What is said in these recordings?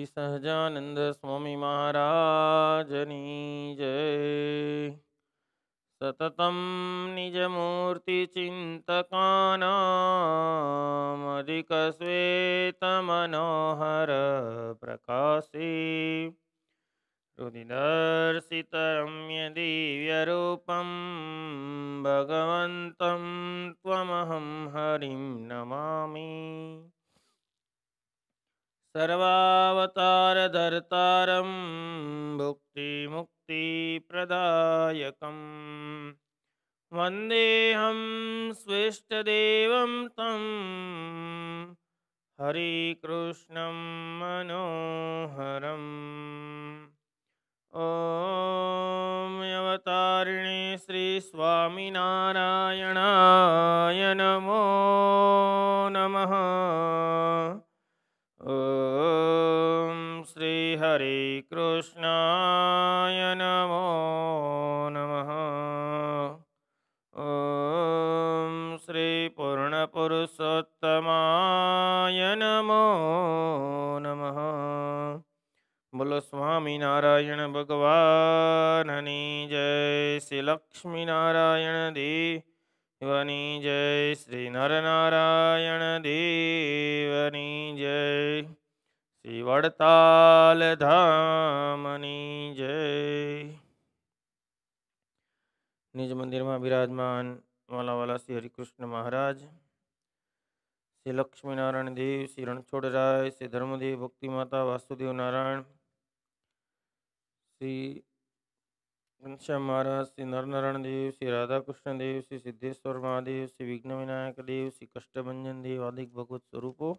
महाराजनी जय सततं निजमूर्तिचिन्तकानामधिकश्वेतमनोहरप्रकाशे हृदिदर्शितम्य दिव्यरूपं भगवन्तं त्वमहं हरिं नमामि सर्वावतारधर्तारं भुक्तिमुक्तिप्रदायकं वन्देऽहं स्वेष्टदेवं तं हरिकृष्णं मनोहरम् ॐ अवतारिणे श्रीस्वामिनारायणाय नमो હરે કૃષ્ણ छोड़ राय श्री धर्मदेव भक्ति माता वासुदेव नारायण श्री घनश्याम महाराज श्री नरनारायण देव श्री राधा कृष्ण देव श्री सिद्धेश्वर महादेव श्री विघ्न विनायक देव श्री कष्टभंजन देव आदिक भगवत स्वरूपों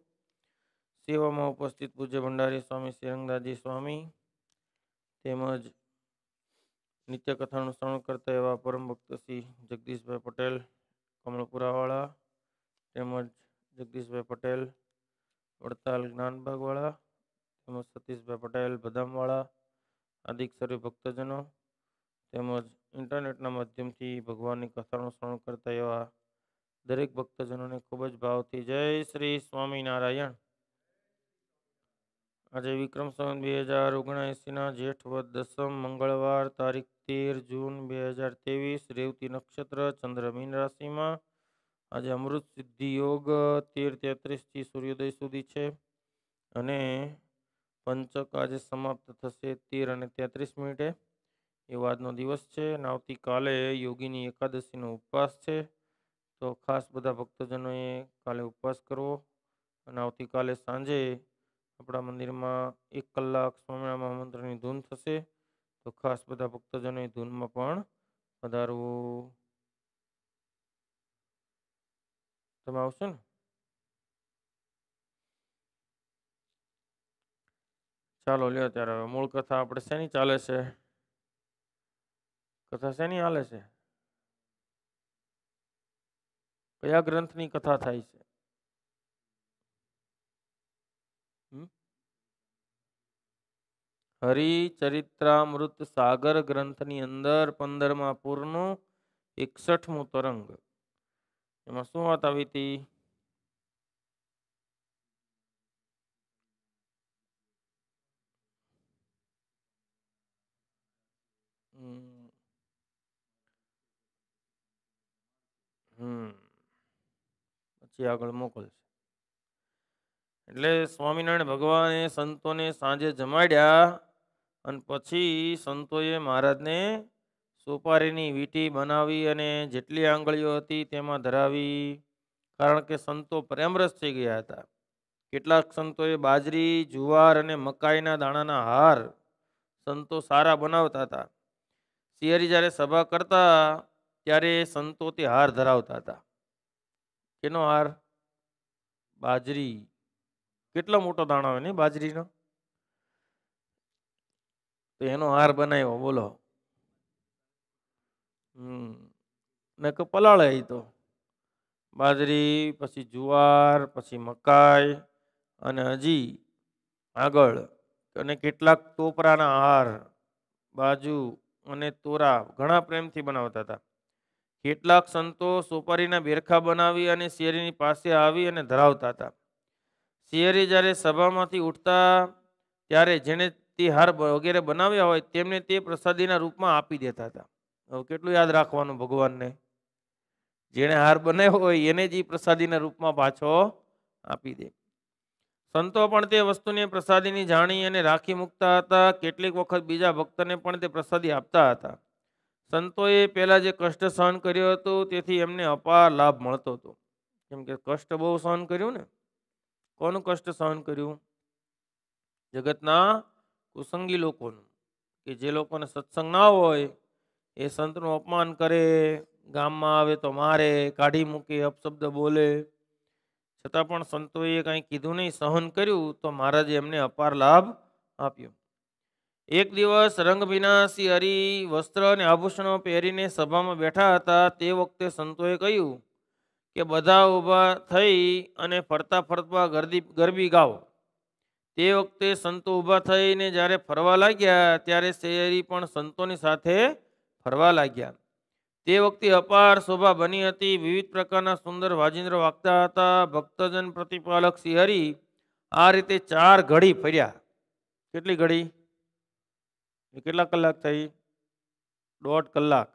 सेवा में उपस्थित पूज्य भंडारी स्वामी શ્રી સ્વામી તેમજ નિત્ય કથાનું करता एवं परम भक्त श्री जगदीश भाई पटेल कमलपुरावाड़ा जगदीश भाई पटेल વડતાલ જ્ઞાનબાગવાળા તેમજ સતીશભાઈ પટેલ બદામવાળા આદિક સર્વે ભક્તજનો તેમજ ઇન્ટરનેટના માધ્યમથી ભગવાનની કથાનું શ્રવણ કરતા એવા દરેક ભક્તજનોને ખૂબ જ ભાવથી જય શ્રી સ્વામિનારાયણ આજે વિક્રમ સંવત બે હજાર ઓગણએંસીના જેઠ વદ દસમ મંગળવાર તારીખ તેર જૂન બે હજાર ત્રેવીસ રેવતી નક્ષત્ર ચંદ્ર મીન રાશિમાં આજે અમૃત સિદ્ધિ યોગ તેર તેત્રીસથી સૂર્યોદય સુધી છે અને પંચક આજે સમાપ્ત થશે તેર અને તેત્રીસ મિનિટે એ આજનો દિવસ છે અને આવતીકાલે યોગીની એકાદશીનો ઉપવાસ છે તો ખાસ બધા ભક્તજનોએ કાલે ઉપવાસ કરવો અને આવતીકાલે સાંજે આપણા મંદિરમાં એક કલાક સ્વામિનારાયણ મંત્રની ધૂન થશે તો ખાસ બધા ભક્તજનોની ધૂનમાં પણ વધારવું તમે આવશો ને ચાલો લ્યો ત્યારે હવે મૂળ કથા આપણે શેની ચાલે છે કથા શેની હાલે છે કયા ગ્રંથની કથા થાય છે હરિચરિત્રામૃત સાગર ગ્રંથની અંદર પંદરમાં પૂરનું એકસઠમું તરંગ એમાં શું વાત આવી હતી પછી આગળ મોકલશે એટલે સ્વામિનારાયણ ભગવાને સંતોને સાંજે જમાડ્યા અને પછી સંતોએ મહારાજને સુપારીની વીટી બનાવી અને જેટલી આંગળીઓ હતી તેમાં ધરાવી કારણ કે સંતો પ્રેમરસ થઈ ગયા હતા કેટલાક સંતોએ બાજરી જુવાર અને મકાઈના દાણાના હાર સંતો સારા બનાવતા હતા સિયરી જ્યારે સભા કરતા ત્યારે સંતો તે હાર ધરાવતા હતા કેનો હાર બાજરી કેટલો મોટો દાણો હોય ને બાજરીનો તો એનો હાર બનાવ્યો બોલો નકર પલાળે એ તો બાજરી પછી જુવાર પછી મકાઈ અને હજી આગળ અને કેટલાક ટોપરાના હાર બાજુ અને તોરા ઘણા પ્રેમથી બનાવતા હતા કેટલાક સંતો સોપારીના બેરખા બનાવી અને શિયરીની પાસે આવી અને ધરાવતા હતા શિયરી જ્યારે સભામાંથી ઉઠતા ત્યારે જેને તે હાર વગેરે બનાવ્યા હોય તેમને તે પ્રસાદીના રૂપમાં આપી દેતા હતા કેટલું યાદ રાખવાનું ભગવાનને જેણે હાર બનાવ્યો હોય એને જ પ્રસાદીના રૂપમાં પાછો આપી દે સંતો પણ તે વસ્તુને પ્રસાદીની જાણી અને રાખી મૂકતા હતા કેટલીક વખત બીજા ભક્તને પણ તે પ્રસાદી આપતા હતા સંતોએ પહેલાં જે કષ્ટ સહન કર્યો હતો તેથી એમને અપાર લાભ મળતો હતો કેમ કે કષ્ટ બહુ સહન કર્યું ને કોનું કષ્ટ સહન કર્યું જગતના કુસંગી લોકોનું કે જે લોકોને સત્સંગ ના હોય એ સંતનું અપમાન કરે ગામમાં આવે તો મારે કાઢી મૂકે અપશબ્દ બોલે છતાં પણ સંતોએ કંઈ કીધું નહીં સહન કર્યું તો મહારાજે એમને અપાર લાભ આપ્યો એક દિવસ રંગવિનાશી હરી વસ્ત્ર અને આભૂષણો પહેરીને સભામાં બેઠા હતા તે વખતે સંતોએ કહ્યું કે બધા ઊભા થઈ અને ફરતા ફરતા ગરદી ગરબી ગાઓ તે વખતે સંતો ઊભા થઈને જ્યારે ફરવા લાગ્યા ત્યારે શેરી પણ સંતોની સાથે ફરવા લાગ્યા તે વખતે અપાર શોભા બની હતી વિવિધ પ્રકારના સુંદર વાજિંદ્ર વાગતા હતા ભક્તજન પ્રતિપાલક શિહરી આ રીતે ચાર ઘડી ફર્યા કેટલી ઘડી કેટલા કલાક થઈ દોઢ કલાક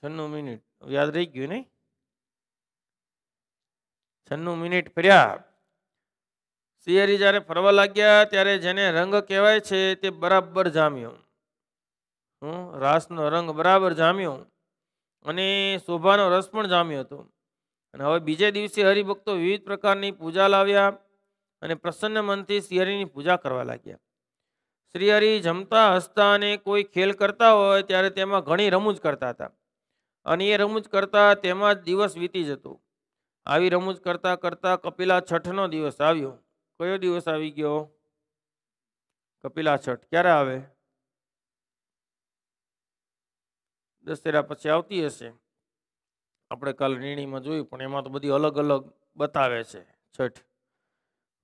છન્નું મિનિટ યાદ રહી ગયું નહીં છન્નું મિનિટ ફર્યા સિંહરી જ્યારે ફરવા લાગ્યા ત્યારે જેને રંગ કહેવાય છે તે બરાબર જામ્યો હું રાસનો રંગ બરાબર જામ્યો અને શોભાનો રસ પણ જામ્યો હતો અને હવે બીજે દિવસે હરિભક્તો વિવિધ પ્રકારની પૂજા લાવ્યા અને પ્રસન્ન મનથી શ્રીહરિની પૂજા કરવા લાગ્યા શ્રીહરિ જમતા હસતા અને કોઈ ખેલ કરતા હોય ત્યારે તેમાં ઘણી રમૂજ કરતા હતા અને એ રમૂજ કરતા તેમાં જ દિવસ વીતી જતો આવી રમૂજ કરતા કરતા કપિલા છઠનો દિવસ આવ્યો કયો દિવસ આવી ગયો કપિલા છઠ ક્યારે આવે દશેરા પછી આવતી હશે આપણે કાલ નિર્ણયમાં જોયું પણ એમાં તો બધી અલગ અલગ બતાવે છે છઠ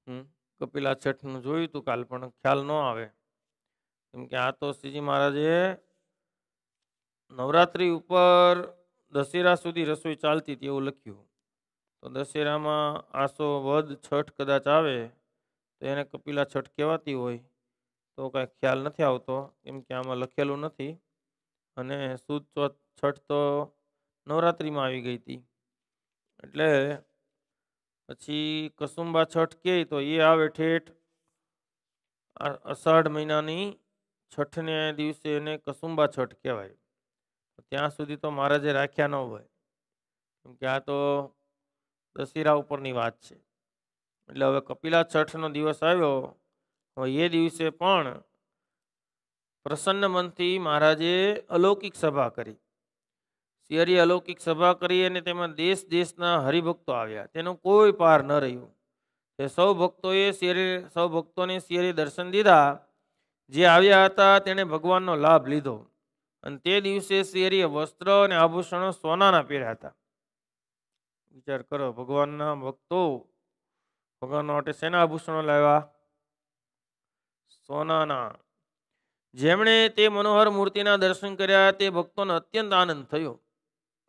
હમ કપિલા છઠનું જોયું હતું કાલ પણ ખ્યાલ ન આવે કેમ કે આ તો શ્રીજી મહારાજે નવરાત્રિ ઉપર દશેરા સુધી રસોઈ ચાલતી હતી એવું લખ્યું તો દશેરામાં આસો વધ છઠ કદાચ આવે તો એને કપિલા છઠ કહેવાતી હોય તો કાંઈ ખ્યાલ નથી આવતો કેમ કે આમાં લખેલું નથી અને સુદ છઠ તો નવરાત્રિમાં આવી ગઈ હતી એટલે પછી કસુંબા છઠ કહે તો એ આવે ઠેઠ અષાઢ મહિનાની છઠને દિવસે એને કસુંબા છઠ કહેવાય ત્યાં સુધી તો મહારાજે રાખ્યા ન હોય કેમ કે આ તો દશેરા ઉપરની વાત છે એટલે હવે કપિલા છઠનો દિવસ આવ્યો હવે એ દિવસે પણ પ્રસન્ન મનથી મહારાજે અલૌકિક સભા કરી સિયરી અલૌકિક સભા કરી અને તેમાં દેશ દેશના હરિભક્તો આવ્યા તેનો કોઈ પાર ન રહ્યું તે સૌ ભક્તોએ શિયરી સૌ ભક્તોને શિયરે દર્શન દીધા જે આવ્યા હતા તેણે ભગવાનનો લાભ લીધો અને તે દિવસે શિયરીએ વસ્ત્ર અને આભૂષણો સોનાના પહેર્યા હતા વિચાર કરો ભગવાનના ભક્તો ભગવાન માટે શેના આભૂષણો લાવ્યા સોનાના જેમણે તે મનોહર મૂર્તિના દર્શન કર્યા તે ભક્તોને અત્યંત આનંદ થયો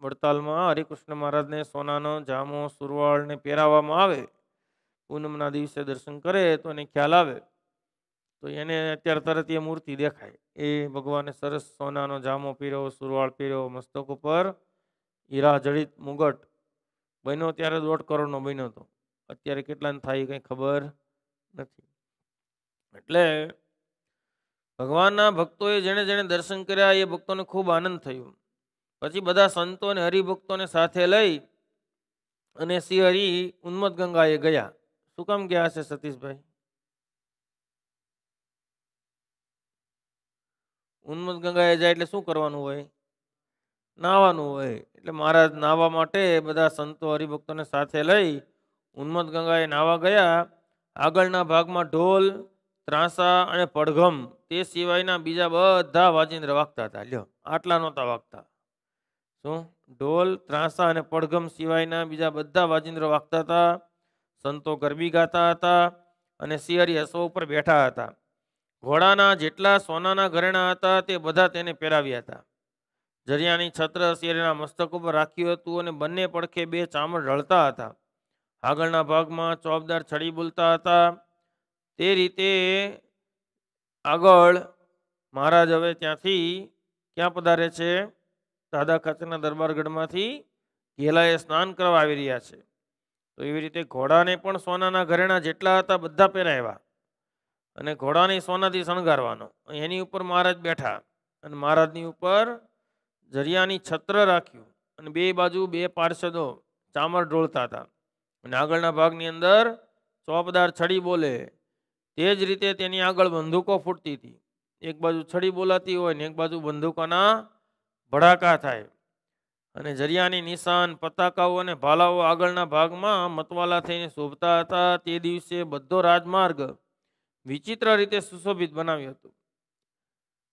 વડતાલમાં હરિકૃષ્ણ મહારાજને સોનાનો જામો સુરવાળને પહેરાવવામાં આવે પૂનમના દિવસે દર્શન કરે તો એને ખ્યાલ આવે તો એને અત્યારે તરત એ મૂર્તિ દેખાય એ ભગવાને સરસ સોનાનો જામો પીર્યો સુરવાળ પીર્યો મસ્તક ઉપર હીરા જડિત મુગટ બન્યો ત્યારે દોઢ કરોડનો બન્યો હતો અત્યારે કેટલાને થાય કંઈ ખબર નથી એટલે ભગવાનના ભક્તોએ જેણે જેણે દર્શન કર્યા એ ભક્તોને ખૂબ આનંદ થયો પછી બધા સંતો અને હરિભક્તોને સાથે લઈ અને શ્રી હરિ ઉન્મત ગંગાએ ગયા શું કામ ગયા છે સતીશભાઈ ઉન્મત ગંગાએ જાય એટલે શું કરવાનું હોય નાવાનું હોય એટલે મહારાજ નાહવા માટે બધા સંતો હરિભક્તોને સાથે લઈ ઉન્મત ગંગાએ નાહવા ગયા આગળના ભાગમાં ઢોલ ત્રાસા અને પડઘમ તે સિવાયના બીજા બધા વાજિંદ્ર વાગતા હતા લ્યો આટલા નહોતા વાગતા શું ઢોલ ત્રાસા અને પડઘમ સિવાયના બીજા બધા વાજિંદ્ર વાગતા હતા સંતો ગરબી ગાતા હતા અને સિયરી હસો ઉપર બેઠા હતા ઘોડાના જેટલા સોનાના ઘરેણા હતા તે બધા તેને પહેરાવ્યા હતા જરિયાની છત્ર સિયરીના મસ્તક ઉપર રાખ્યું હતું અને બંને પડખે બે ચામર રળતા હતા આગળના ભાગમાં ચોબદાર છડી બોલતા હતા તે રીતે આગળ મહારાજ હવે ત્યાંથી ક્યાં પધારે છે દાદા ખાતેના દરબારગઢમાંથી ઘેલાએ સ્નાન કરવા આવી રહ્યા છે તો એવી રીતે ઘોડાને પણ સોનાના ઘરેણા જેટલા હતા બધા પહેરાવ્યા અને ઘોડાને સોનાથી શણગારવાનો એની ઉપર મહારાજ બેઠા અને મહારાજની ઉપર જરિયાની છત્ર રાખ્યું અને બે બાજુ બે પાર્ષદો ચામર ઢોળતા હતા અને આગળના ભાગની અંદર ચોપદાર છડી બોલે તે જ રીતે તેની આગળ બંદૂકો ફૂટતી હતી એક બાજુ છડી બોલાતી હોય ને એક બાજુ બંદૂકોના ભડાકા થાય અને જરિયાની નિશાન પતાકાઓ અને ભાલાઓ આગળના ભાગમાં મતવાલા થઈને શોભતા હતા તે દિવસે બધો રાજમાર્ગ વિચિત્ર રીતે સુશોભિત બનાવ્યો હતો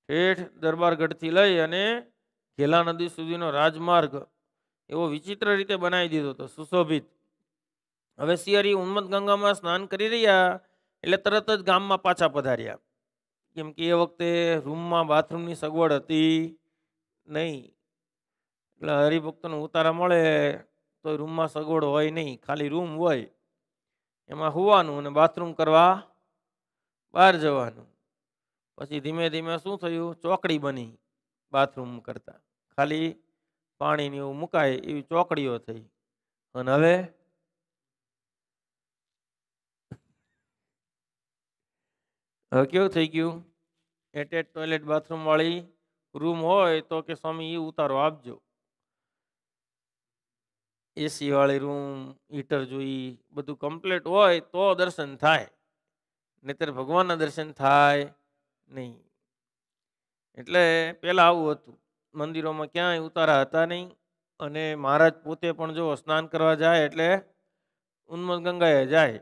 ઠેઠ દરબારગઢથી લઈ અને ઘેલા નદી સુધીનો રાજમાર્ગ એવો વિચિત્ર રીતે બનાવી દીધો હતો સુશોભિત હવે સિયરી ઉન્મત ગંગામાં સ્નાન કરી રહ્યા એટલે તરત જ ગામમાં પાછા પધાર્યા કેમ કે એ વખતે રૂમમાં બાથરૂમની સગવડ હતી નહીં એટલે હરિભક્તોને ઉતારા મળે તો રૂમમાં સગવડ હોય નહીં ખાલી રૂમ હોય એમાં હોવાનું અને બાથરૂમ કરવા બહાર જવાનું પછી ધીમે ધીમે શું થયું ચોકડી બની બાથરૂમ કરતાં ખાલી પાણીની એવું મુકાય એવી ચોકડીઓ થઈ અને હવે હવે કેવું થઈ ગયું એટેચ ટોયલેટ બાથરૂમવાળી રૂમ હોય તો કે સ્વામી એ ઉતારો આપજો એસીવાળી રૂમ હીટર જોઈ બધું કમ્પ્લીટ હોય તો દર્શન થાય નહીતર ભગવાનના દર્શન થાય નહીં એટલે પહેલાં આવું હતું મંદિરોમાં ક્યાંય ઉતારા હતા નહીં અને મહારાજ પોતે પણ જો સ્નાન કરવા જાય એટલે ઉન્મદ ગંગાએ જાય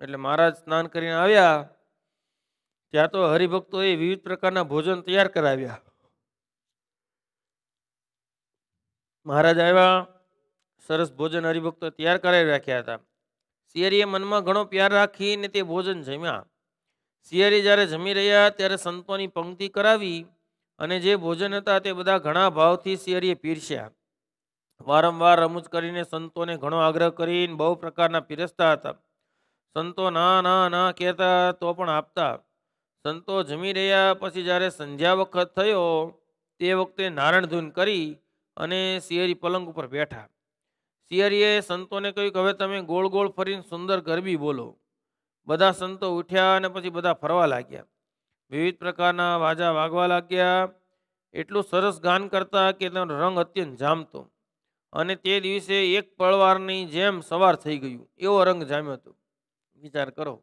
એટલે મહારાજ સ્નાન કરીને આવ્યા ત્યાં તો હરિભક્તોએ વિવિધ પ્રકારના ભોજન તૈયાર કરાવ્યા મહારાજ આવ્યા સરસ ભોજન હરિભક્તો તૈયાર કરાવી રાખ્યા હતા સિયરીએ મનમાં ઘણો પ્યાર રાખીને તે ભોજન જમ્યા સિયરી જ્યારે જમી રહ્યા ત્યારે સંતોની પંક્તિ કરાવી અને જે ભોજન હતા તે બધા ઘણા ભાવથી સિયરીએ પીરસ્યા વારંવાર રમૂજ કરીને સંતોને ઘણો આગ્રહ કરીને બહુ પ્રકારના પીરસતા હતા સંતો ના ના ના કહેતા તો પણ આપતા સંતો જમી રહ્યા પછી જ્યારે સંધ્યા વખત થયો તે વખતે નારણ ધૂન કરી અને શિયરી પલંગ ઉપર બેઠા શિયરીએ સંતોને કહ્યું કે હવે તમે ગોળ ગોળ ફરીને સુંદર ગરબી બોલો બધા સંતો ઉઠ્યા અને પછી બધા ફરવા લાગ્યા વિવિધ પ્રકારના વાજા વાગવા લાગ્યા એટલું સરસ ગાન કરતા કે તેનો રંગ અત્યંત જામતો અને તે દિવસે એક પળવારની જેમ સવાર થઈ ગયું એવો રંગ જામ્યો હતો વિચાર કરો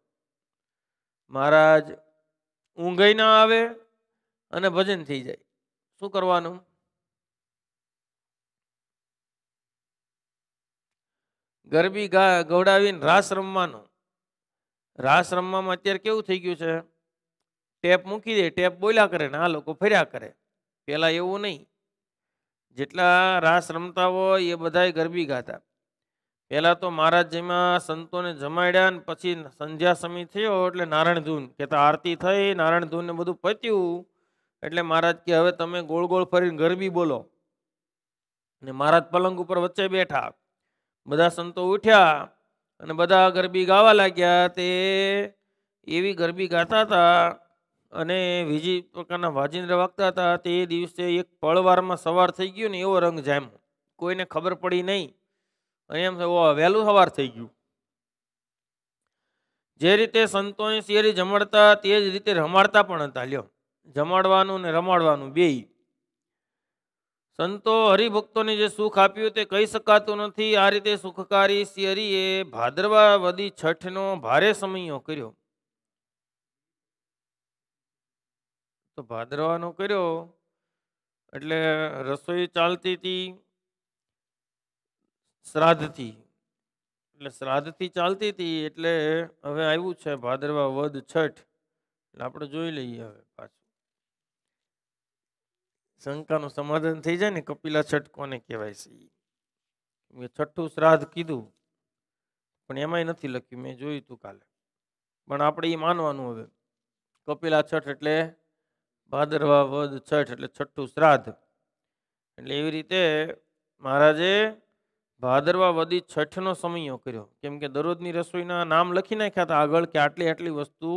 મહારાજ ઊંઘઈ ના આવે અને ભજન થઈ જાય શું કરવાનું ગરબી ગવડાવીને રાસ રમવાનો રાસ રમવામાં અત્યારે કેવું થઈ ગયું છે ટેપ મૂકી દે ટેપ બોલ્યા કરે ને આ લોકો ફર્યા કરે પહેલાં એવું નહીં જેટલા રાસ રમતા હોય એ બધાય ગરબી ગાતા પહેલાં તો મહારાજજીમાં સંતોને જમાડ્યા ને પછી સંધ્યા સમય થયો એટલે નારાયણ ધૂન કહેતા આરતી થઈ નારાયણ ધૂન બધું પત્યું એટલે મહારાજ કે હવે તમે ગોળ ગોળ ફરીને ગરબી બોલો ને મહારાજ પલંગ ઉપર વચ્ચે બેઠા બધા સંતો ઉઠ્યા અને બધા ગરબી ગાવા લાગ્યા તે એવી ગરબી ગાતા હતા અને વિજી પ્રકારના વાજિંદ્ર વાગતા હતા તે દિવસે એક પળવારમાં સવાર થઈ ગયો ને એવો રંગ જામ્યો કોઈને ખબર પડી નહીં અને એમ છે વહેલું સવાર થઈ ગયું જે રીતે સંતોની શિયરી જમાડતા તે જ રીતે રમાડતા પણ હતા લ્યો જમાડવાનું ને રમાડવાનું બે સંતો હરિભક્તોને જે સુખ આપ્યું તે કહી શકાતું નથી આ રીતે સુખકારી શેરીએ ભાદરવા વદી છઠનો ભારે સમયો કર્યો તો ભાદરવાનો કર્યો એટલે રસોઈ ચાલતી હતી શ્રાદ્ધથી એટલે શ્રાદ્ધથી ચાલતી હતી એટલે હવે આવ્યું છે ભાદરવા વદ છઠ એટલે આપણે જોઈ લઈએ હવે પાછું શંકાનું સમાધાન થઈ જાય ને કપિલા છઠ કોને કહેવાય છે મેં છઠ્ઠું શ્રાદ્ધ કીધું પણ એમાંય નથી લખ્યું મેં જોયું હતું કાલે પણ આપણે એ માનવાનું હવે કપિલા છઠ એટલે ભાદરવા વદ છઠ એટલે છઠ્ઠું શ્રાદ્ધ એટલે એવી રીતે મહારાજે ભાદરવા વદી છઠનો સમયો કર્યો કેમ કે દરરોજની રસોઈના નામ લખી નાખ્યા હતા આગળ કે આટલી આટલી વસ્તુ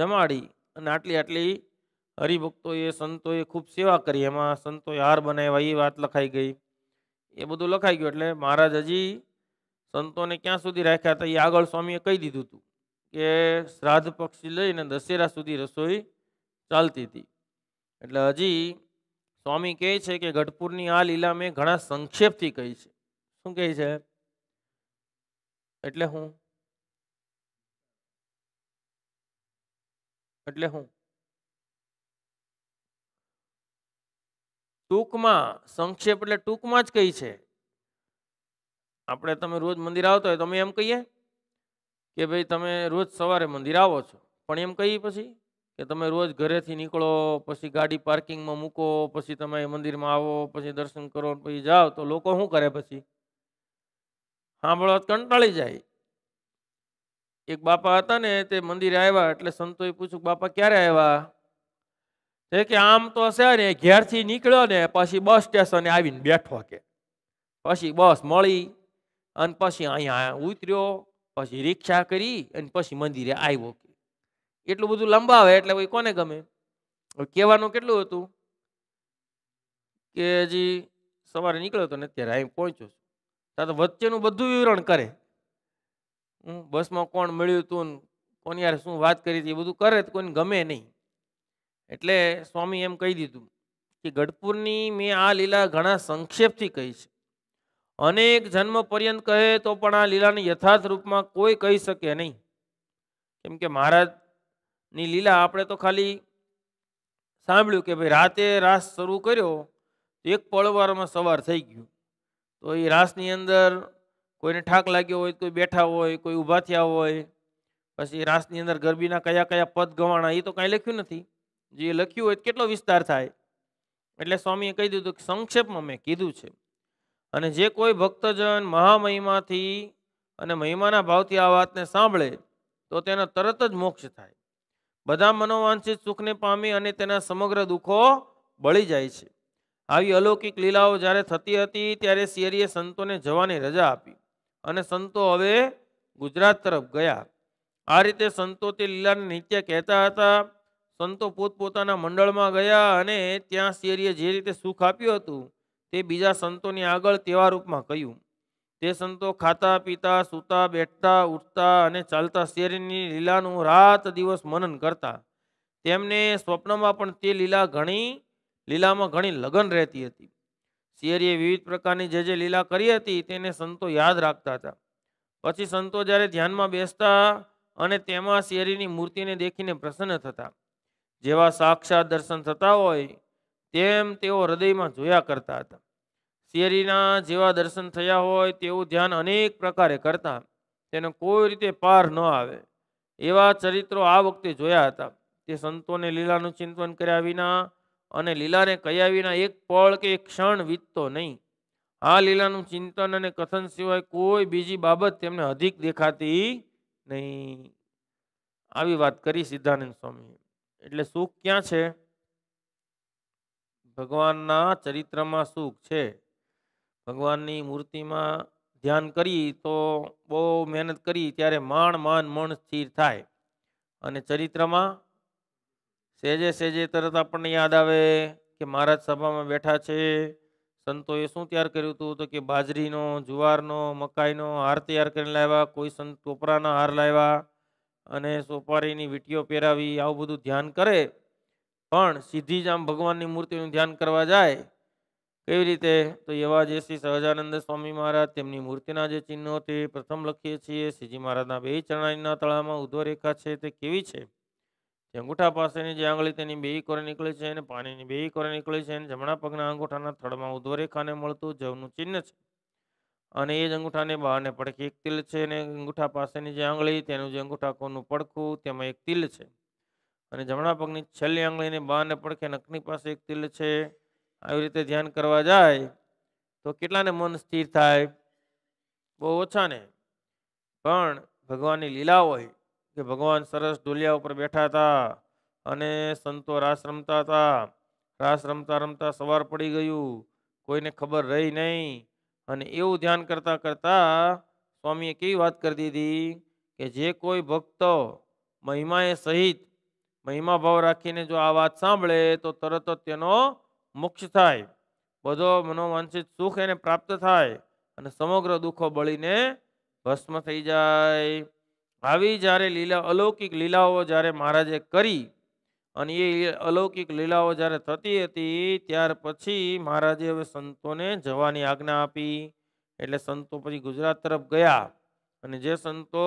જમાડી અને આટલી આટલી હરિભક્તોએ સંતોએ ખૂબ સેવા કરી એમાં સંતોએ હાર બનાવ્યા એ વાત લખાઈ ગઈ એ બધું લખાઈ ગયું એટલે મહારાજ હજી સંતોને ક્યાં સુધી રાખ્યા હતા એ આગળ સ્વામીએ કહી દીધું હતું કે શ્રાદ્ધ પક્ષી લઈને દશેરા સુધી રસોઈ ચાલતી હતી એટલે હજી સ્વામી કહે છે કે ગઢપુરની આ લીલા મેં ઘણા સંક્ષેપથી કહી છે શું કહે છે એટલે હું એટલે હું ટૂંકમાં સંક્ષેપ એટલે ટૂંકમાં જ કહી છે આપણે તમે રોજ મંદિર આવતા હોય તમે એમ કહીએ કે ભાઈ તમે રોજ સવારે મંદિર આવો છો પણ એમ કહીએ પછી કે તમે રોજ ઘરેથી નીકળો પછી ગાડી પાર્કિંગમાં મૂકો પછી તમે મંદિરમાં આવો પછી દર્શન કરો પછી જાઓ તો લોકો શું કરે પછી સાંભળવા કંટાળી જાય એક બાપા હતા ને તે મંદિરે આવ્યા એટલે સંતોએ પૂછ્યું બાપા ક્યારે આવ્યા તે કે આમ તો હશે ને ઘેરથી નીકળ્યો ને પછી બસ સ્ટેશને આવીને બેઠો કે પછી બસ મળી અને પછી અહીંયા ઉતર્યો પછી રિક્ષા કરી અને પછી મંદિરે આવ્યો કે એટલું બધું લંબાવે એટલે કોઈ કોને ગમે કહેવાનું કેટલું હતું કે હજી સવારે નીકળ્યો હતો ને અત્યારે અહીં પહોંચ્યો છું ત્યાં તો વચ્ચેનું બધું વિવરણ કરે હું બસમાં કોણ મળ્યું હતું કોની યાર શું વાત કરી હતી એ બધું કરે તો કોઈને ગમે નહીં એટલે સ્વામી એમ કહી દીધું કે ગઢપુરની મેં આ લીલા ઘણા સંક્ષેપથી કહી છે અનેક જન્મ પર્યંત કહે તો પણ આ લીલાને યથાર્થ રૂપમાં કોઈ કહી શકે નહીં કેમ કે મહારાજની લીલા આપણે તો ખાલી સાંભળ્યું કે ભાઈ રાતે રાસ શરૂ કર્યો એક પળવારમાં સવાર થઈ ગયું તો એ રાસની અંદર કોઈને ઠાક લાગ્યો હોય કોઈ બેઠા હોય કોઈ ઊભા થયા હોય પછી રાસની અંદર ગરબીના કયા કયા પદ ગવાણા એ તો કાંઈ લખ્યું નથી જે લખ્યું હોય કેટલો વિસ્તાર થાય એટલે સ્વામીએ કહી દીધું કે સંક્ષેપમાં મેં કીધું છે અને જે કોઈ ભક્તજન મહામહિમાથી અને મહિમાના ભાવથી આ વાતને સાંભળે તો તેનો તરત જ મોક્ષ થાય બધા મનોવાંછિત સુખને પામી અને તેના સમગ્ર દુઃખો બળી જાય છે આવી અલૌકિક લીલાઓ જ્યારે થતી હતી ત્યારે શિયરીએ સંતોને જવાની રજા આપી અને સંતો હવે ગુજરાત તરફ ગયા આ રીતે સંતો તે લીલાને નિત્ય કહેતા હતા સંતો પોતપોતાના મંડળમાં ગયા અને ત્યાં શિયરીએ જે રીતે સુખ આપ્યું હતું તે બીજા સંતોની આગળ તેવા રૂપમાં કહ્યું તે સંતો ખાતા પીતા સૂતા બેઠતા ઉઠતા અને ચાલતા શિયરીની લીલાનું રાત દિવસ મનન કરતા તેમને સ્વપ્નમાં પણ તે લીલા ઘણી લીલામાં ઘણી લગન રહેતી હતી શિયરીએ વિવિધ પ્રકારની જે જે લીલા કરી હતી તેને સંતો યાદ રાખતા હતા પછી સંતો જ્યારે ધ્યાનમાં બેસતા અને તેમાં શિયરીની મૂર્તિને દેખીને પ્રસન્ન થતા જેવા સાક્ષાત દર્શન થતા હોય તેમ તેઓ હૃદયમાં જોયા કરતા હતા શિયરીના જેવા દર્શન થયા હોય તેવું ધ્યાન અનેક પ્રકારે કરતા તેનો કોઈ રીતે પાર ન આવે એવા ચરિત્રો આ વખતે જોયા હતા તે સંતોને લીલાનું ચિંતન કર્યા વિના અને લીલાને કયા વિના એક પળ કે એક ક્ષણ વીતતો નહીં આ લીલાનું ચિંતન અને કથન સિવાય કોઈ બીજી બાબત તેમને અધિક દેખાતી નહીં આવી વાત કરી સિદ્ધાનંદ સ્વામી એટલે સુખ ક્યાં છે ભગવાનના ચરિત્રમાં સુખ છે ભગવાનની મૂર્તિમાં ધ્યાન કરી તો બહુ મહેનત કરી ત્યારે માણ માન મન સ્થિર થાય અને ચરિત્રમાં સેજે સેજે તરત આપણને યાદ આવે કે મહારાજ સભામાં બેઠા છે સંતોએ શું તૈયાર કર્યું હતું તો કે બાજરીનો જુવારનો મકાઈનો હાર તૈયાર કરીને લાવ્યા કોઈ સંત ટોપરાના હાર લાવ્યા અને સોપારીની વીટીઓ પહેરાવી આવું બધું ધ્યાન કરે પણ સીધી જ આમ ભગવાનની મૂર્તિનું ધ્યાન કરવા જાય કેવી રીતે તો એવા જે શ્રી સહજાનંદ સ્વામી મહારાજ તેમની મૂર્તિના જે ચિહ્નો તે પ્રથમ લખીએ છીએ શ્રીજી મહારાજના બે ચરણાના તળામાં ઉધ્વરેખા છે તે કેવી છે અંગૂઠા પાસેની જે આંગળી તેની બે કોરે નીકળે છે અને પાણીની બે કોરે નીકળે છે અને જમણા પગના અંગૂઠાના થડમાં ઉધ્વરેખાને મળતું જવનું ચિહ્ન છે અને એ જ અંગૂઠાને બહારને પડખે એક તિલ છે અને અંગૂઠા પાસેની જે આંગળી તેનું જે અંગૂઠા કોનું પડખું તેમાં એક તિલ છે અને જમણા પગની છેલ્લી આંગળીને બહારને પડખે નખની પાસે એક તિલ છે આવી રીતે ધ્યાન કરવા જાય તો કેટલાને મન સ્થિર થાય બહુ ઓછાને પણ ભગવાનની લીલા હોય કે ભગવાન સરસ ઢોલિયા ઉપર બેઠા હતા અને સંતો રાસ રમતા હતા રાસ રમતા રમતા સવાર પડી ગયું કોઈને ખબર રહી નહીં અને એવું ધ્યાન કરતાં કરતાં સ્વામીએ કેવી વાત કરી દીધી કે જે કોઈ ભક્ત મહિમાએ સહિત મહિમા ભાવ રાખીને જો આ વાત સાંભળે તો તરત જ તેનો મોક્ષ થાય બધો મનોવાંછિત સુખ એને પ્રાપ્ત થાય અને સમગ્ર દુઃખો બળીને ભસ્મ થઈ જાય આવી જ્યારે લીલા અલૌકિક લીલાઓ જ્યારે મહારાજે કરી અને એ અલૌકિક લીલાઓ જ્યારે થતી હતી ત્યાર પછી મહારાજે હવે સંતોને જવાની આજ્ઞા આપી એટલે સંતો પછી ગુજરાત તરફ ગયા અને જે સંતો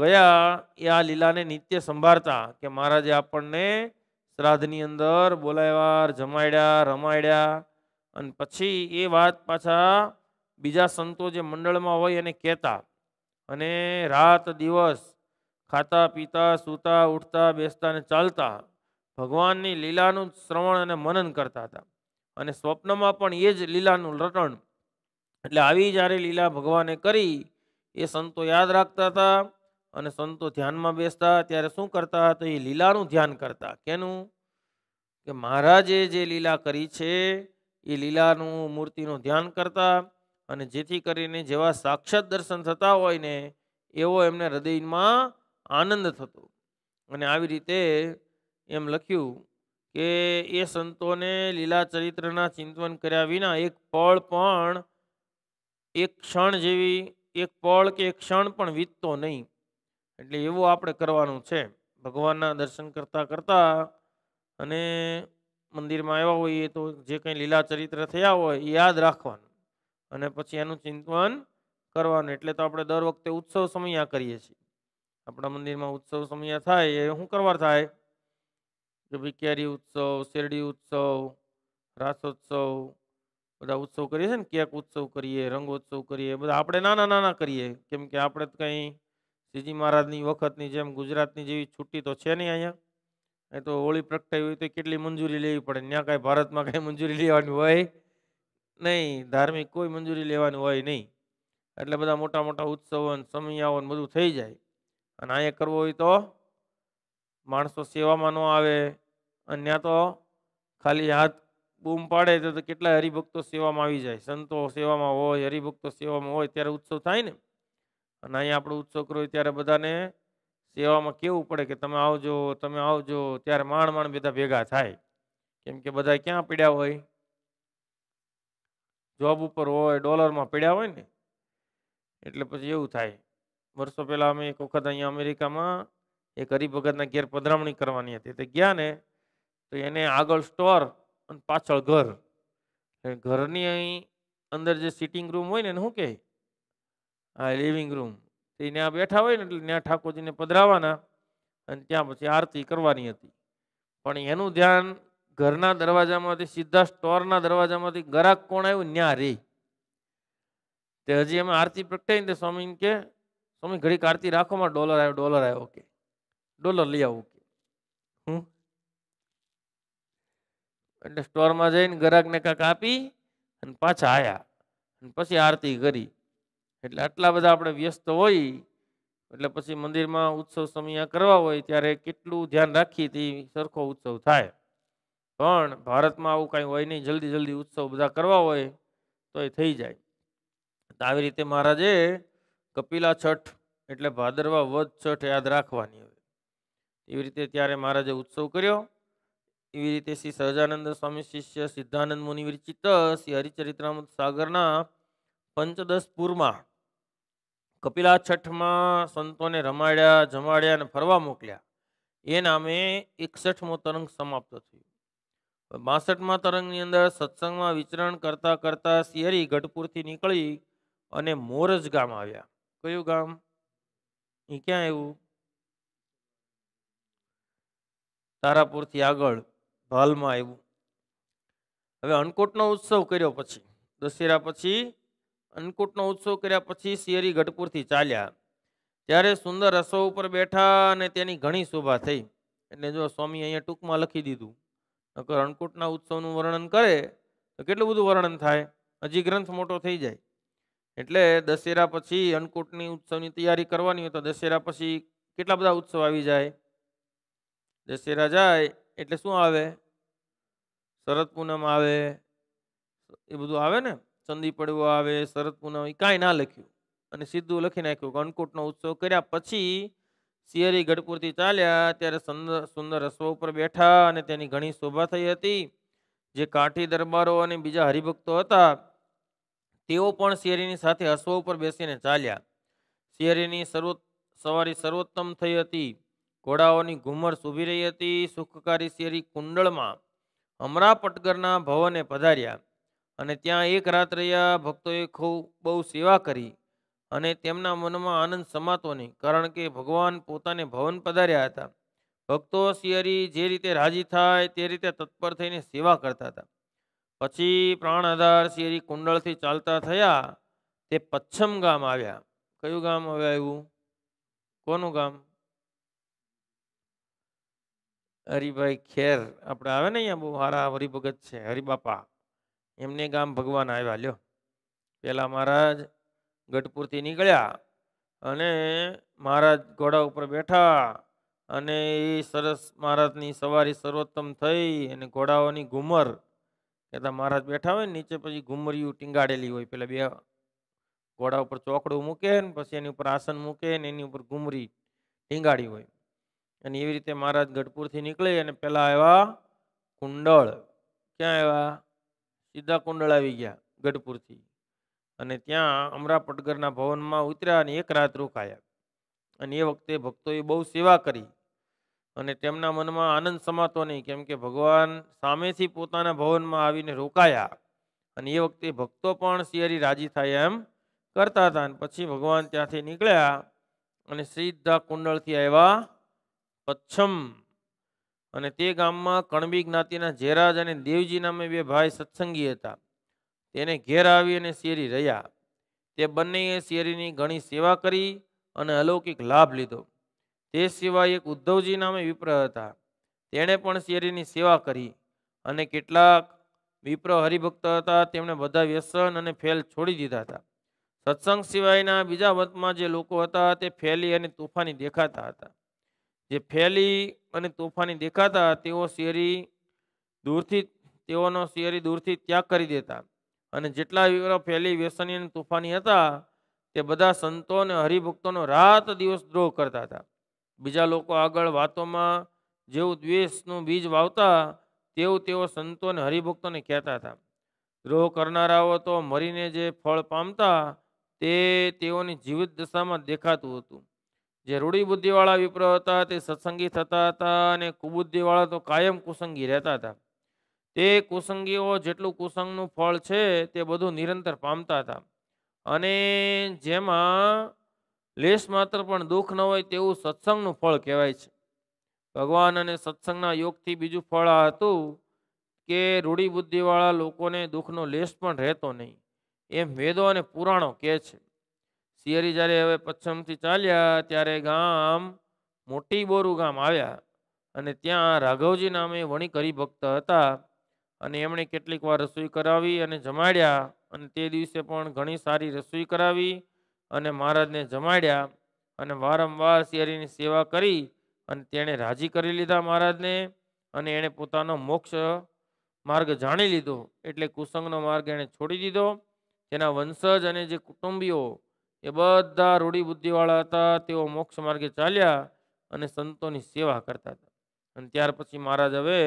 ગયા એ આ લીલાને નિત્ય સંભાળતા કે મહારાજે આપણને શ્રાદ્ધની અંદર બોલાવ્યા જમાડ્યા રમાડ્યા અને પછી એ વાત પાછા બીજા સંતો જે મંડળમાં હોય એને કહેતા અને રાત દિવસ ખાતા પીતા સૂતા ઉઠતા બેસતા અને ચાલતા ભગવાનની લીલાનું શ્રવણ અને મનન કરતા હતા અને સ્વપ્નમાં પણ એ જ લીલાનું રટણ એટલે આવી જ્યારે લીલા ભગવાને કરી એ સંતો યાદ રાખતા હતા અને સંતો ધ્યાનમાં બેસતા ત્યારે શું કરતા તો એ લીલાનું ધ્યાન કરતા કેનું કે મહારાજે જે લીલા કરી છે એ લીલાનું મૂર્તિનું ધ્યાન કરતા અને જેથી કરીને જેવા સાક્ષાત દર્શન થતા હોય ને એવો એમને હૃદયમાં આનંદ થતો અને આવી રીતે એમ લખ્યું કે એ સંતોને લીલા ચરિત્રના ચિંતન કર્યા વિના એક પળ પણ એક ક્ષણ જેવી એક પળ કે એક ક્ષણ પણ વીતતો નહીં એટલે એવું આપણે કરવાનું છે ભગવાનના દર્શન કરતાં કરતાં અને મંદિરમાં આવ્યા હોઈએ તો જે કંઈ લીલા ચરિત્ર થયા હોય એ યાદ રાખવાનું અને પછી એનું ચિંતવન કરવાનું એટલે તો આપણે દર વખતે ઉત્સવ સમયા કરીએ છીએ આપણા મંદિરમાં ઉત્સવ સમયા થાય એ શું કરવા થાય કે ભિક્યારી ઉત્સવ શેરડી ઉત્સવ રાસોત્સવ બધા ઉત્સવ કરીએ છીએ ને કેક ઉત્સવ કરીએ રંગોત્સવ કરીએ બધા આપણે નાના નાના કરીએ કેમ કે આપણે કંઈ શ્રીજી મહારાજની વખતની જેમ ગુજરાતની જેવી છુટ્ટી તો છે નહીં અહીંયા એ તો હોળી પ્રગટાવી હોય તો કેટલી મંજૂરી લેવી પડે ત્યાં કાંઈ ભારતમાં કાંઈ મંજૂરી લેવાની હોય નહીં ધાર્મિક કોઈ મંજૂરી લેવાની હોય નહીં એટલે બધા મોટા મોટા ઉત્સવો ને સમયાઓ ને બધું થઈ જાય અને અહીંયા કરવો હોય તો માણસો સેવામાં ન આવે અને ત્યાં તો ખાલી હાથ બૂમ પાડે તો કેટલા હરિભક્તો સેવામાં આવી જાય સંતો સેવામાં હોય હરિભક્તો સેવામાં હોય ત્યારે ઉત્સવ થાય ને અને અહીંયા આપણે ઉત્સવ કરવો ત્યારે બધાને સેવામાં કેવું પડે કે તમે આવજો તમે આવજો ત્યારે માણ માણ બધા ભેગા થાય કેમ કે બધા ક્યાં પીડ્યા હોય જોબ ઉપર હોય ડોલરમાં પડ્યા હોય ને એટલે પછી એવું થાય વર્ષો પહેલાં અમે એક વખત અહીંયા અમેરિકામાં એક હરીફ ભગતના ઘેર પધરામણી કરવાની હતી તે ગયા ને તો એને આગળ સ્ટોર અને પાછળ ઘર ઘરની અહીં અંદર જે સિટિંગ રૂમ હોય ને શું કહે આ લિવિંગ રૂમ તે ત્યાં બેઠા હોય ને એટલે ત્યાં ઠાકોરજીને પધરાવાના અને ત્યાં પછી આરતી કરવાની હતી પણ એનું ધ્યાન ઘરના દરવાજામાંથી સીધા સ્ટોરના દરવાજામાંથી ગરાક કોણ આવ્યું ન્યા રે તે હજી એમાં આરતી પ્રગટાવીને તે સ્વામી કે સ્વામી ઘડીક આરતી રાખો માં ડોલર આવ્યો ડોલર આવ્યો કે ડોલર લઈ આવું કે હું એટલે સ્ટોરમાં જઈને ગરાકને કાંક આપી અને પાછા આવ્યા અને પછી આરતી કરી એટલે આટલા બધા આપણે વ્યસ્ત હોય એટલે પછી મંદિરમાં ઉત્સવ સમય કરવા હોય ત્યારે કેટલું ધ્યાન રાખીએ તે સરખો ઉત્સવ થાય પણ ભારતમાં આવું કાંઈ હોય નહીં જલ્દી જલ્દી ઉત્સવ બધા કરવા હોય તો એ થઈ જાય તો આવી રીતે મહારાજે કપિલા છઠ એટલે ભાદરવા વધ છઠ યાદ રાખવાની હવે એવી રીતે ત્યારે મહારાજે ઉત્સવ કર્યો એવી રીતે શ્રી સહજાનંદ સ્વામી શિષ્ય સિદ્ધાનંદ મુનિ વિરચિત શ્રી હરિચરિત્રામૃત સાગરના પંચદશ પૂરમાં કપિલા છઠમાં સંતોને રમાડ્યા જમાડ્યા અને ફરવા મોકલ્યા એ નામે એકસઠમો તરંગ સમાપ્ત થયું બાસઠમાં તરંગની અંદર સત્સંગમાં વિચરણ કરતા કરતા શિયરી ગઢપુરથી નીકળી અને મોરજ ગામ આવ્યા કયું ગામ એ ક્યાં આવ્યું તારાપુરથી આગળ ભાલમાં આવ્યું હવે અન્નકૂટનો ઉત્સવ કર્યો પછી દશેરા પછી અન્નકૂટનો ઉત્સવ કર્યા પછી શિયરી ગઢપુરથી ચાલ્યા ત્યારે સુંદર રસો ઉપર બેઠા અને તેની ઘણી શોભા થઈ એટલે જો સ્વામી અહીંયા ટૂંકમાં લખી દીધું નકર અન્નકૂટના ઉત્સવનું વર્ણન કરે તો કેટલું બધું વર્ણન થાય હજી ગ્રંથ મોટો થઈ જાય એટલે દશેરા પછી અન્નકૂટની ઉત્સવની તૈયારી કરવાની હોય તો દશેરા પછી કેટલા બધા ઉત્સવ આવી જાય દશેરા જાય એટલે શું આવે શરદ પૂનમ આવે એ બધું આવે ને ચંદી પડવો આવે શરદ પૂનમ એ કાંઈ ના લખ્યું અને સીધું લખી નાખ્યું કે અન્નકૂટનો ઉત્સવ કર્યા પછી શિયરી ગઢપુરથી ચાલ્યા ત્યારે સુંદર રસ્વ ઉપર બેઠા અને તેની ઘણી શોભા થઈ હતી જે કાઠી દરબારો અને બીજા હરિભક્તો હતા તેઓ પણ શિયરીની સાથે હસવો ઉપર બેસીને ચાલ્યા શિયરીની સર્વો સવારી સર્વોત્તમ થઈ હતી ઘોડાઓની ઘુમર શોભી રહી હતી સુખકારી શિયરી કુંડળમાં અમરા પટગરના ભવને પધાર્યા અને ત્યાં એક રાત રહ્યા ભક્તોએ ખૂબ બહુ સેવા કરી અને તેમના મનમાં આનંદ સમાતો નહીં કારણ કે ભગવાન પોતાને ભવન પધાર્યા હતા ભક્તો શિયરી જે રીતે રાજી થાય તે રીતે તત્પર થઈને સેવા કરતા હતા પછી પ્રાણ આધાર શિયરી કુંડળથી ચાલતા થયા તે પચ્છમ ગામ આવ્યા કયું ગામ હવે આવ્યું કોનું ગામ હરિભાઈ ખેર આપણે આવે ને અહીંયા બહુ સારા હરિભગત છે હરિબાપા એમને ગામ ભગવાન આવ્યા લ્યો પેલા મહારાજ ગઢપુરથી નીકળ્યા અને મહારાજ ઘોડા ઉપર બેઠા અને એ સરસ મહારાજની સવારી સર્વોત્તમ થઈ અને ઘોડાઓની ઘુમર કહેતા મહારાજ બેઠા હોય ને નીચે પછી ઘુમરિયું ટીંગાડેલી હોય પેલા બે ઘોડા ઉપર ચોકડું મૂકે ને પછી એની ઉપર આસન મૂકે ને એની ઉપર ઘુમરી ટીંગાડી હોય અને એવી રીતે મહારાજ ગઢપુરથી નીકળી અને પેલા આવ્યા કુંડળ ક્યાં આવ્યા સીધા કુંડળ આવી ગયા ગઢપુરથી અને ત્યાં અમરાપટગરના ભવનમાં ઉતર્યા અને એક રાત રોકાયા અને એ વખતે ભક્તોએ બહુ સેવા કરી અને તેમના મનમાં આનંદ સમાતો નહીં કેમ કે ભગવાન સામેથી પોતાના ભવનમાં આવીને રોકાયા અને એ વખતે ભક્તો પણ શિયરી રાજી થાય એમ કરતા હતા અને પછી ભગવાન ત્યાંથી નીકળ્યા અને સીધા કુંડળથી આવ્યા પચ્છમ અને તે ગામમાં કણબી જ્ઞાતિના જેરાજ અને દેવજી નામે બે ભાઈ સત્સંગી હતા તેને ઘેર આવી અને શેરી રહ્યા તે બંનેએ શેરીની ઘણી સેવા કરી અને અલૌકિક લાભ લીધો તે સિવાય એક ઉદ્ધવજી નામે વિપ્ર હતા તેણે પણ શેરીની સેવા કરી અને કેટલાક વિપ્ર હરિભક્ત હતા તેમણે બધા વ્યસન અને ફેલ છોડી દીધા હતા સત્સંગ સિવાયના બીજા વર્તમાં જે લોકો હતા તે ફેલી અને તોફાની દેખાતા હતા જે ફેલી અને તોફાની દેખાતા તેઓ શેરી દૂરથી તેઓનો શેરી દૂરથી ત્યાગ કરી દેતા અને જેટલા વિગ્રહ ફેલી વ્યસની અને તુફાની હતા તે બધા સંતો અને હરિભક્તોનો રાત દિવસ દ્રોહ કરતા હતા બીજા લોકો આગળ વાતોમાં જેવું દ્વેષનું બીજ વાવતા તેવું તેઓ સંતો અને હરિભક્તોને કહેતા હતા દ્રોહ કરનારાઓ તો મરીને જે ફળ પામતા તે તેઓની જીવિત દશામાં દેખાતું હતું જે રૂઢી બુદ્ધિવાળા હતા તે સત્સંગી થતા હતા અને કુબુદ્ધિવાળા તો કાયમ કુસંગી રહેતા હતા તે કુસંગીઓ જેટલું કુસંગનું ફળ છે તે બધું નિરંતર પામતા હતા અને જેમાં લેશ માત્ર પણ દુઃખ ન હોય તેવું સત્સંગનું ફળ કહેવાય છે ભગવાન અને સત્સંગના યોગથી બીજું ફળ આ હતું કે રૂઢિબુદ્ધિવાળા લોકોને દુઃખનો લેશ પણ રહેતો નહીં એમ વેદો અને પુરાણો કહે છે સિયરી જ્યારે હવે પચ્છમથી ચાલ્યા ત્યારે ગામ મોટી બોરુ ગામ આવ્યા અને ત્યાં રાઘવજી નામે વણિકરી ભક્ત હતા અને એમણે કેટલીક વાર રસોઈ કરાવી અને જમાડ્યા અને તે દિવસે પણ ઘણી સારી રસોઈ કરાવી અને મહારાજને જમાડ્યા અને વારંવાર શિયાળીની સેવા કરી અને તેણે રાજી કરી લીધા મહારાજને અને એણે પોતાનો મોક્ષ માર્ગ જાણી લીધો એટલે કુસંગનો માર્ગ એણે છોડી દીધો તેના વંશજ અને જે કુટુંબીઓ એ બધા રૂઢિબુદ્ધિવાળા હતા તેઓ મોક્ષ માર્ગે ચાલ્યા અને સંતોની સેવા કરતા હતા અને ત્યાર પછી મહારાજ હવે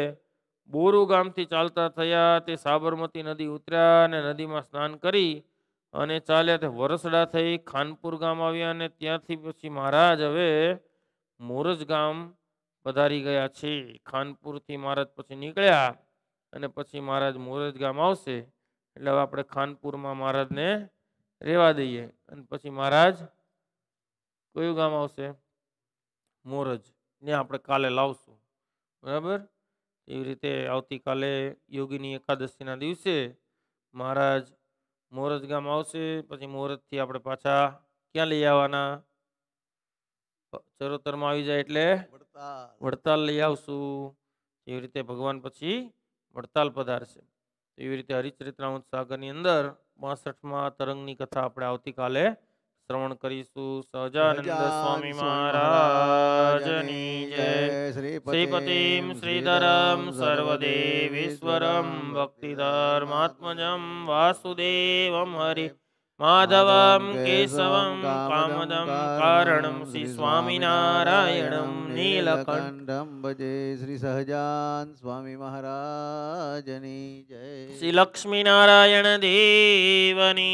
બોરુ ગામથી ચાલતા થયા તે સાબરમતી નદી ઉતર્યા અને નદીમાં સ્નાન કરી અને ચાલ્યા તે વરસડા થઈ ખાનપુર ગામ આવ્યા અને ત્યાંથી પછી મહારાજ હવે મોરજ ગામ પધારી ગયા છે ખાનપુરથી મહારાજ પછી નીકળ્યા અને પછી મહારાજ મોરજ ગામ આવશે એટલે હવે આપણે ખાનપુરમાં મહારાજને રહેવા દઈએ અને પછી મહારાજ કયું ગામ આવશે મોરજ ને આપણે કાલે લાવશું બરાબર એવી રીતે આવતીકાલે યોગીની એકાદશીના દિવસે મહારાજ મોરજ ગામ આવશે પછી મોરજથી આપણે પાછા ક્યાં લઈ આવવાના ચરોતરમાં આવી જાય એટલે વડતાલ લઈ આવશું એવી રીતે ભગવાન પછી વડતાલ પધારશે એવી રીતે હરિચરિત્રાવંત સાગરની અંદર બાસઠમાં તરંગની કથા આપણે આવતીકાલે શ્રવણ કરીશું સહજાનંદ સ્વામી મહારાજની જય શ્રીપતિમ શ્રીધરમ સર્વદેવીશ્વરમ ભક્તિધર્માત્મજમ વાસુદેવમ હરિ માધવમ કેશવમ કામદમ કારણમ શ્રી સ્વામિનારાયણમ નીલકંઠમ ભજે શ્રી સહજાન સ્વામી મહારાજની જય શ્રી લક્ષ્મીનારાયણ દેવની